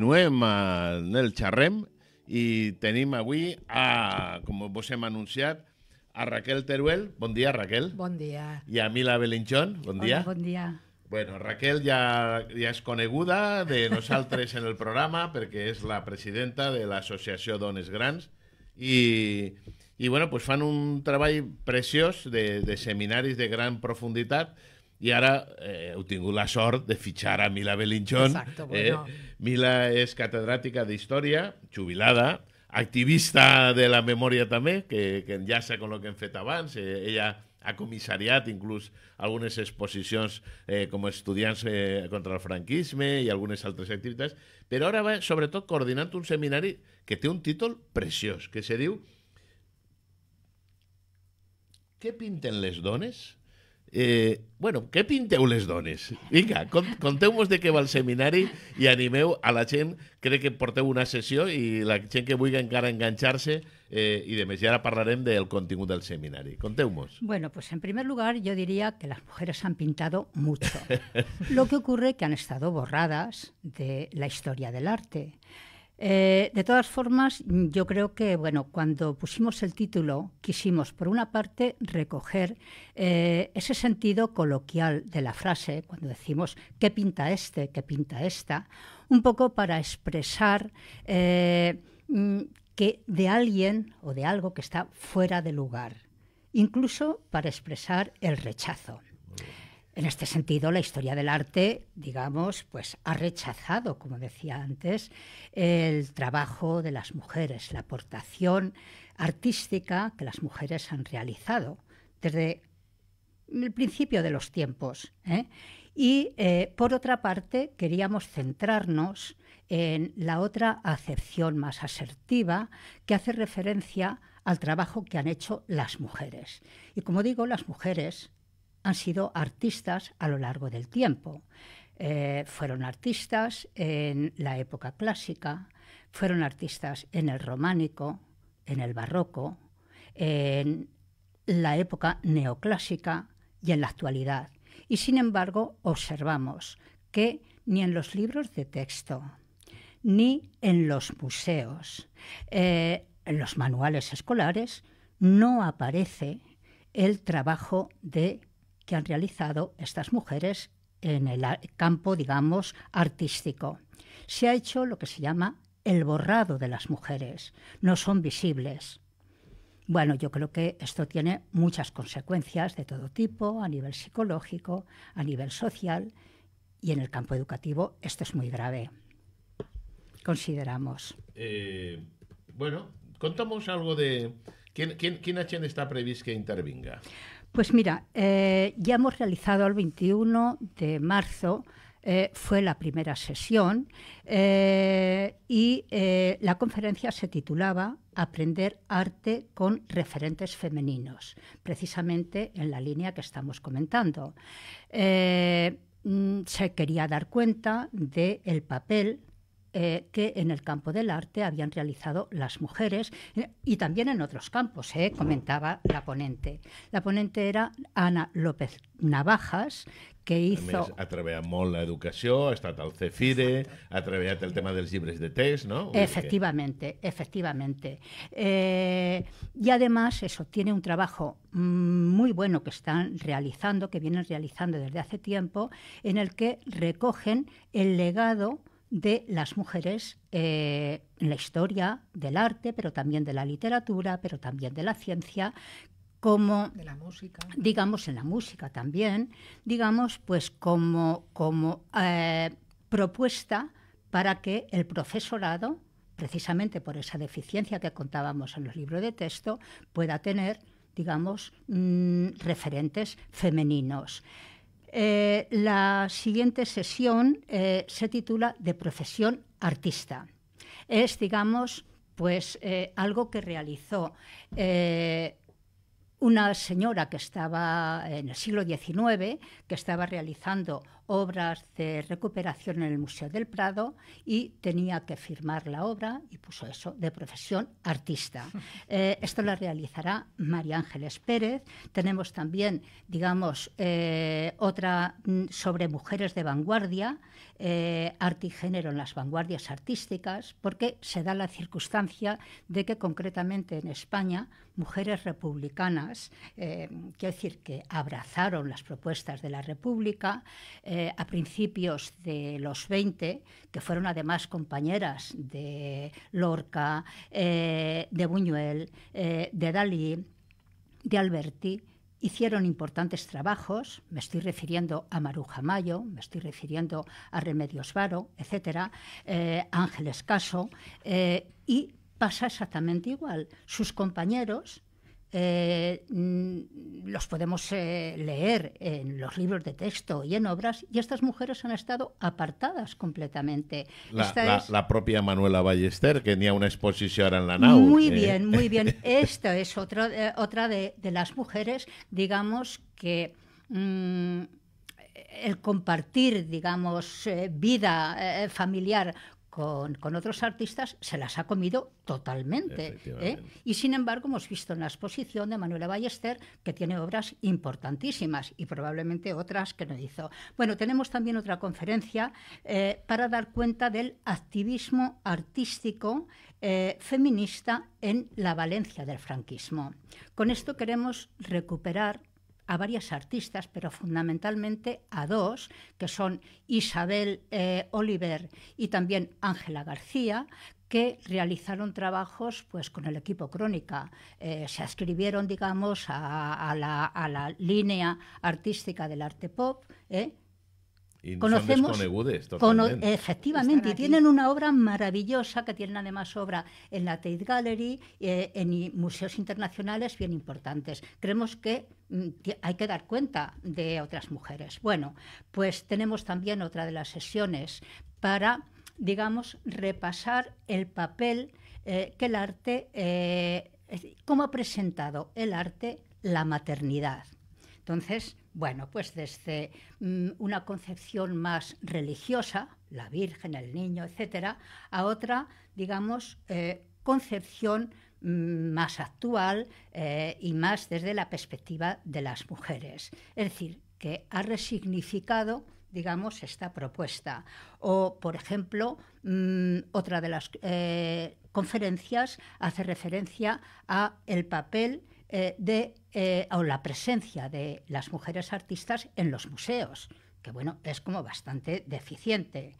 Continuem eh, en el xerrem i tenim avui, a, com vos hem anunciat, a Raquel Teruel. Bon dia, Raquel. Bon dia. I a Mila Belinchón. Bon dia. Hola, bon dia. Bueno, Raquel ja, ja és coneguda de nosaltres en el programa perquè és la presidenta de l'Associació Dones Grans i, i bueno, pues fan un treball preciós de, de seminaris de gran profunditat i ara eh, heu tingut la sort de fitxar a Mila Belinchón. Exacte, eh? bueno. eh? Mila és catedràtica d'Història, jubilada, activista de la memòria també, que, que enllaça amb el que hem fet abans. Eh, ella ha comissariat inclús algunes exposicions eh, com a estudiants eh, contra el franquisme i algunes altres activitats, però ara va sobretot coordinant un seminari que té un títol preciós, que se diu Què pinten les dones? Eh, bueno, què pinteu les dones? Vinga, conteu-vos de què va el seminari i animeu a la gent, crec que porteu una sessió i la gent que vulgui encara enganxar-se eh, i de més, i ara parlarem del contingut del seminari. Conteu-nos. Bueno, pues en primer lugar yo diría que las mujeres han pintado mucho. Lo que ocurre que han estado borradas de la historia del arte. Eh, de todas formas, yo creo que cuando pusimos el título, quisimos, por una parte, recoger eh, ese sentido coloquial de la frase, cuando decimos qué pinta este, qué pinta esta, un poco para expresar eh, mm, que de alguien o de algo que está fuera de lugar, incluso para expresar el rechazo. En este sentido, la historia del arte, digamos, pues ha rechazado, como decía antes, el trabajo de las mujeres, la aportación artística que las mujeres han realizado desde el principio de los tiempos. ¿eh? Y eh, por otra parte, queríamos centrarnos en la otra acepción más asertiva que hace referencia al trabajo que han hecho las mujeres. Y como digo, las mujeres han sido artistas a lo largo del tiempo. Eh, fueron artistas en la época clásica, fueron artistas en el románico, en el barroco, en la época neoclásica y en la actualidad. Y sin embargo, observamos que ni en los libros de texto, ni en los museos, eh, en los manuales escolares, no aparece el trabajo de que han realizado estas mujeres en el campo, digamos, artístico. Se ha hecho lo que se llama el borrado de las mujeres. No son visibles. Bueno, yo creo que esto tiene muchas consecuencias de todo tipo, a nivel psicológico, a nivel social y en el campo educativo esto es muy grave. Consideramos. Eh, bueno, contamos algo de... ¿Quién, quién, quién está previsto que intervenga? Pues mira, eh, ya hemos realizado el 21 de marzo, eh, fue la primera sesión eh, y la conferencia se titulaba Aprender arte con referentes femeninos, precisamente en la línea que estamos comentando. Mm, se quería dar cuenta del papel eh, que en el campo del arte habían realizado las mujeres eh, y también en otros campos, eh, comentaba la ponente. La ponente era Ana López Navajas, que hizo... A través educación la educación, ha CEFIRE, el tema los libres de test, ¿no? Efectivamente, efectivamente. y además, eso, tiene un trabajo mm, muy bueno que están realizando, que vienen realizando desde hace tiempo, en el que recogen el legado de las mujeres eh, en la historia del arte, pero también de la literatura, pero también de la ciencia, como de la música. digamos en la música también, digamos pues como, como eh, propuesta para que el profesorado, precisamente por esa deficiencia que contábamos en los libros de texto, pueda tener digamos, mm, referentes femeninos. Eh, la siguiente sesión eh, se titula De profesión artista. Es, digamos, pues eh, algo que realizó una señora que estaba en el siglo XIX, que estaba realizando obras de recuperación en el Museo del Prado y tenía que firmar la obra y puso eso de profesión artista. Eh, esto la realizará María Ángeles Pérez. Tenemos también, digamos, eh, otra mm, sobre mujeres de vanguardia, eh, arte y género en las vanguardias artísticas, porque se da la circunstancia de que concretamente en España mujeres republicanas, eh, quiero decir, que abrazaron las propuestas de la República eh, a principios de los 20, que fueron además compañeras de Lorca, eh, de Buñuel, de Dalí, de Alberti, hicieron importantes trabajos, me estoy refiriendo a Maruja Mayo, me estoy refiriendo a Remedios Varo, etcétera, eh, Ángeles Caso, y pasa exactamente igual. Sus compañeros eh, mm, los podemos eh, leer en los libros de texto y en obras, y estas mujeres han estado apartadas completamente. La, propia Manuela Ballester, que tenía una exposición en la nau. Muy bien, muy bien. Esta es otra, otra de, las mujeres, digamos, que... Mm, el compartir, digamos, eh, vida familiar con, otros artistas, se las ha comido totalmente. ¿eh? Y sin embargo, hemos visto en la exposición de Manuela Ballester que tiene obras importantísimas y probablemente otras que no hizo. Bueno, tenemos también otra conferencia eh, para dar cuenta del activismo artístico eh, feminista en la Valencia del franquismo. Con esto queremos recuperar a varias artistas, pero fundamentalmente a dos, que son Isabel eh, Oliver y también Ángela García, que realizaron trabajos pues, con el equipo Crónica. Eh, se adscribieron digamos, a, la, a, la, línea artística del arte pop, eh, y Conocemos, efectivamente, y tienen una obra maravillosa, que tienen además obra en la Tate Gallery, eh, en museos internacionales bien importantes. Creemos que mm, hay que dar cuenta de otras mujeres. Bueno, pues tenemos también otra de las sesiones para, digamos, repasar el papel eh, que el arte, eh, cómo ha presentado el arte la maternidad. Entonces, bueno, pues desde mm, una concepción más religiosa, la Virgen, el niño, etcétera, a otra, digamos, eh, concepción mm, más actual eh, y más desde la perspectiva de las mujeres. Es decir, que ha resignificado digamos, esta propuesta. O, por ejemplo, mm, otra de las eh, conferencias hace referencia a el papel eh, de, eh, o la presencia de las mujeres artistas en los museos, que bueno, es como bastante deficiente.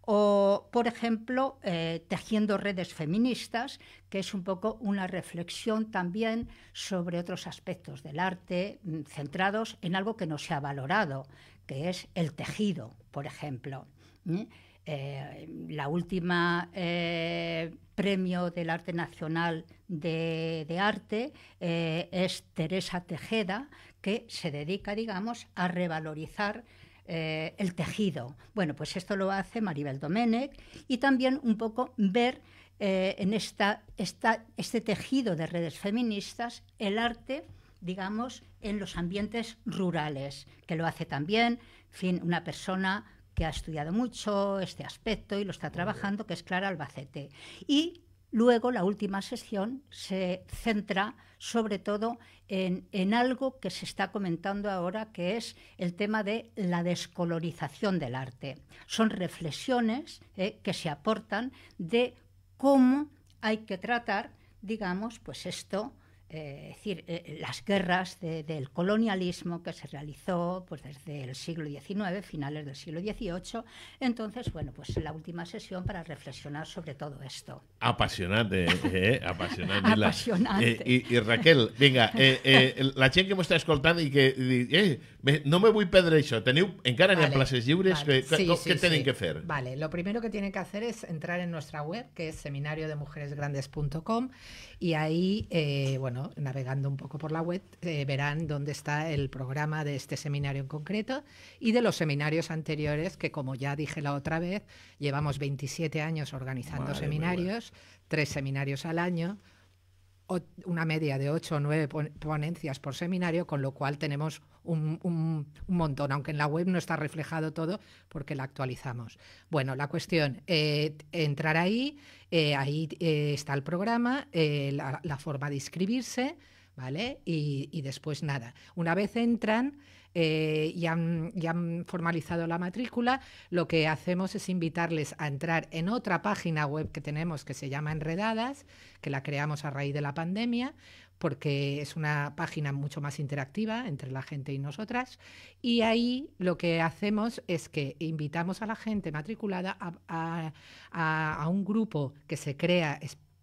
O, por ejemplo, eh, Tejiendo redes feministas, que es un poco una reflexión también sobre otros aspectos del arte mm, centrados en algo que no se ha valorado, que es el tejido, por ejemplo. Eh, la última eh, premio del Arte Nacional de, Arte eh, es Teresa Tejeda, que se dedica, digamos, a revalorizar el tejido. Bueno, pues esto lo hace Maribel Domenech y también un poco ver en esta, este tejido de redes feministas el arte digamos, en los ambientes rurales, que lo hace también, una persona que ha estudiado mucho este aspecto y lo está trabajando, que es Clara Albacete. Y luego la última sesión se centra sobre todo en, algo que se está comentando ahora, que es el tema de la descolorización del arte. Son reflexiones eh, que se aportan de cómo hay que tratar, digamos, pues esto eh, es decir, eh, las guerras del colonialismo que se realizó pues, desde el siglo XIX, finales del siglo XVIII. Entonces, bueno, pues la última sesión para reflexionar sobre todo esto. Apasionante, eh, eh apasionante. apasionante. y, Raquel, venga, la chica que me está escoltando y que no me voy pedrecho tenéis Teniu, encara vale, en libres? places lliures? Eh, que, hacer? que hacer Vale, lo primero que tienen que hacer es entrar en nuestra web, que es seminariodemujeresgrandes.com y ahí, eh, bueno, navegando un poco por la web, eh, verán dónde está el programa de este seminario en concreto y de los seminarios anteriores que, como ya dije la otra vez, llevamos 27 años organizando seminarios, tres seminarios al año, una media de ocho o nueve ponencias por seminario, con lo cual tenemos un, montón, aunque en la web no está reflejado todo porque la actualizamos. Bueno, la cuestión, eh, entrar ahí, eh, ahí eh, está el programa, la forma de inscribirse. Y, después nada. Una vez entran eh, y, han, formalizado la matrícula, lo que hacemos es invitarles a entrar en otra página web que tenemos que se llama Enredadas, que la creamos a raíz de la pandemia, porque es una página mucho más interactiva entre la gente y nosotras. Y ahí lo que hacemos es que invitamos a la gente matriculada a, a un grupo que se crea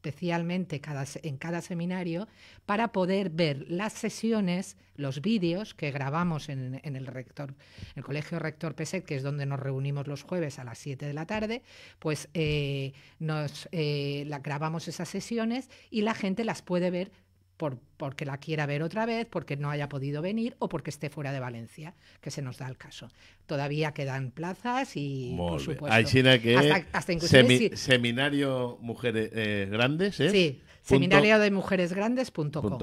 especialmente en cada seminario para poder ver las sesiones, los vídeos que grabamos en, el rector, el Colegio Rector PESET, que es donde nos reunimos los jueves a las 7 de la tarde, pues eh, nos eh, grabamos esas sesiones y la gente las puede ver porque la quiera ver otra vez, porque no haya podido venir o porque esté fuera de Valencia, que se nos da el caso. Todavía quedan plazas y, por supuesto... Hay que hasta, hasta semi, Seminario Mujeres eh, Grandes, ¿eh? Sí, seminario de mujeres grandes.com.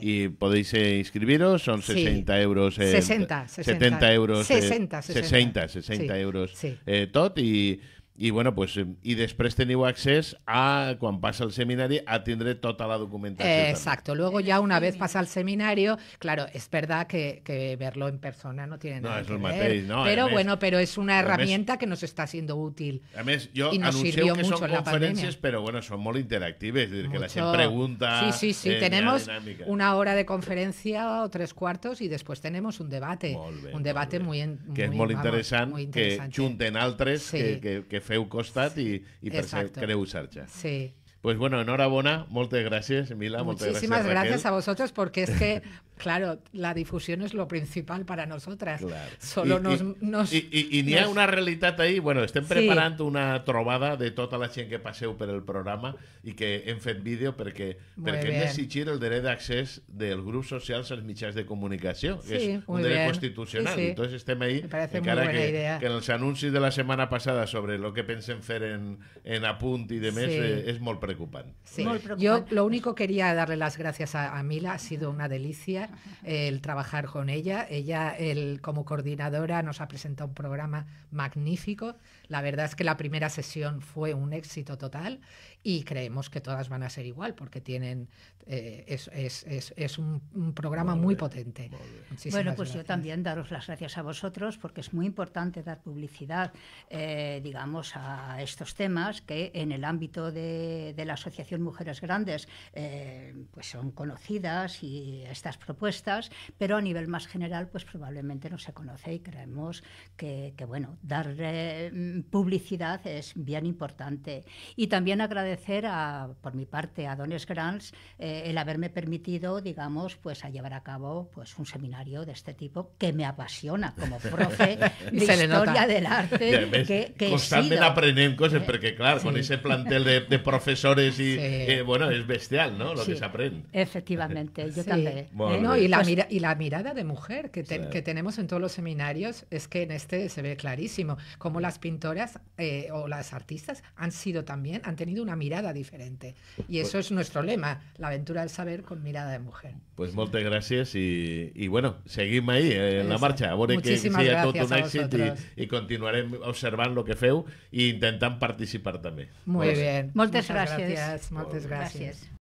Y podéis eh, inscribiros, son 60 euros. 60, eh, 70 euros. 60, 60, 60, euros. Eh, tot y y bueno, pues, y em, después teniu acceso a, cuando pasa el seminario, a toda la documentación. exacto. Luego ya una vez pasa el seminario, claro, es verdad que, verlo en persona no tiene nada no, que ver. no, pero bueno, pero es una herramienta que nos está siendo útil. y nos sirvió que mucho son conferencias, pero bueno, son muy interactivas, es decir, que las preguntas Sí, sí, sí. Eh, tenemos una hora de conferencia o tres cuartos y después tenemos un debate. un debate muy, que es muy, interesante, que junten al tres que, que, feu costat i, i per ser, creu xarxa. Sí. Pues bueno, enhorabona, moltes gràcies, Mila, moltes Muchísimas gràcies, gràcies a vosotros porque es que Claro, la difusión es lo principal para nosotras. Claro. Solo I, nos, i, nos... I, i, i n'hi ha nos... una realitat ahir, bueno, estem preparant sí. una trobada de tota la gent que passeu per el programa i que hem fet vídeo perquè, muy perquè bien. hem d'exigir el dret d'accés dels grups socials als mitjans de comunicació, que sí, és un dret bien. constitucional. Sí, sí. Entonces estem ahí, encara que, idea. que en els anuncis de la setmana passada sobre lo que pensen fer en, en Apunt i de més, sí. eh, és molt preocupant. Sí. Molt preocupant. Yo lo único quería darle las gracias a, a Mila, ha sido una delicia el trabajar con ella. Ella, el, como coordinadora, nos ha presentado un programa magnífico. La verdad es que la primera sesión fue un éxito total y creemos que todas van a ser igual porque tienen eh, es, un, programa muy potente. Bueno, pues yo también daros las gracias a vosotros porque es muy importante dar publicidad, eh, digamos, a estos temas que en el ámbito de, la Asociación Mujeres Grandes eh, pues son conocidas y estas propuestas, pero a nivel más general pues probablemente no se conoce y creemos que, que bueno, dar publicidad es bien importante. Y también agradecer agradecer a, por mi parte a Dones Grants eh, el haberme permitido, digamos, pues a llevar a cabo pues un seminario de este tipo que me apasiona como profe de historia del arte. Ya, que, que cosas, eh, porque claro, con ese plantel de, profesores y eh, bueno, es bestial, ¿no? Lo que se aprende. Efectivamente, yo también. y, la pues y la mirada de mujer que, que, tenemos en todos los seminarios es que en este se ve clarísimo cómo las pintoras o las artistas han sido también, han tenido una mirada diferente. Y eso pues, es nuestro lema, la aventura del saber con mirada de mujer. Pues muchas gracias y, y bueno, seguim ahí eh, en la marcha. Bueno, Muchísimas que gracias a vosotros. Y, y, continuarem observant lo que feu i intentant participar també. Molt bé. Moltes, moltes gràcies. gràcies. Moltes gràcies. gràcies.